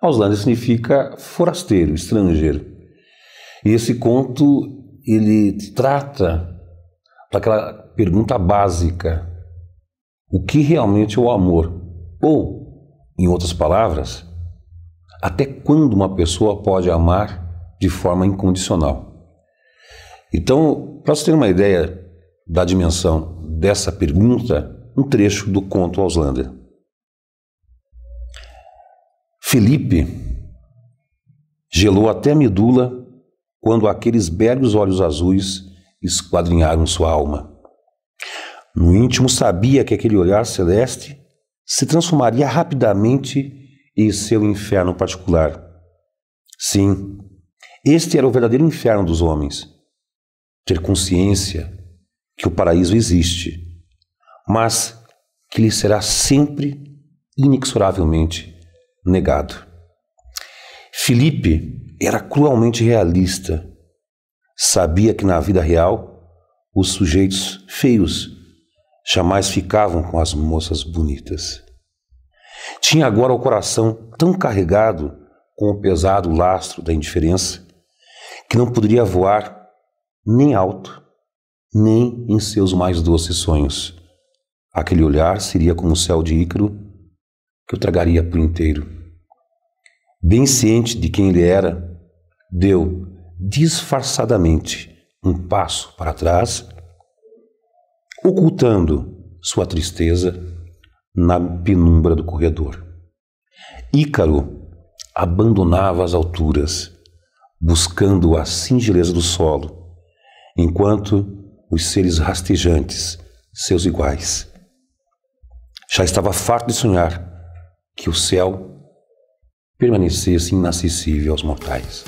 Auslândia significa forasteiro, estrangeiro. E esse conto ele trata daquela pergunta básica: o que realmente é o amor? Ou, em outras palavras, até quando uma pessoa pode amar de forma incondicional? Então, para você ter uma ideia da dimensão dessa pergunta, um trecho do conto Auslander. Felipe gelou até a medula quando aqueles belos olhos azuis esquadrinharam sua alma. No íntimo sabia que aquele olhar celeste se transformaria rapidamente em seu inferno particular. Sim, este era o verdadeiro inferno dos homens. Ter consciência que o paraíso existe, mas que lhe será sempre inexoravelmente negado. Felipe era cruelmente realista. Sabia que na vida real os sujeitos feios jamais ficavam com as moças bonitas. Tinha agora o coração tão carregado com o pesado lastro da indiferença que não poderia voar nem alto, nem em seus mais doces sonhos. Aquele olhar seria como o céu de Ícaro que o tragaria por inteiro bem ciente de quem ele era, deu disfarçadamente um passo para trás, ocultando sua tristeza na penumbra do corredor. Ícaro abandonava as alturas, buscando a singeleza do solo, enquanto os seres rastejantes, seus iguais, já estava farto de sonhar que o céu permanecesse assim inacessível aos mortais.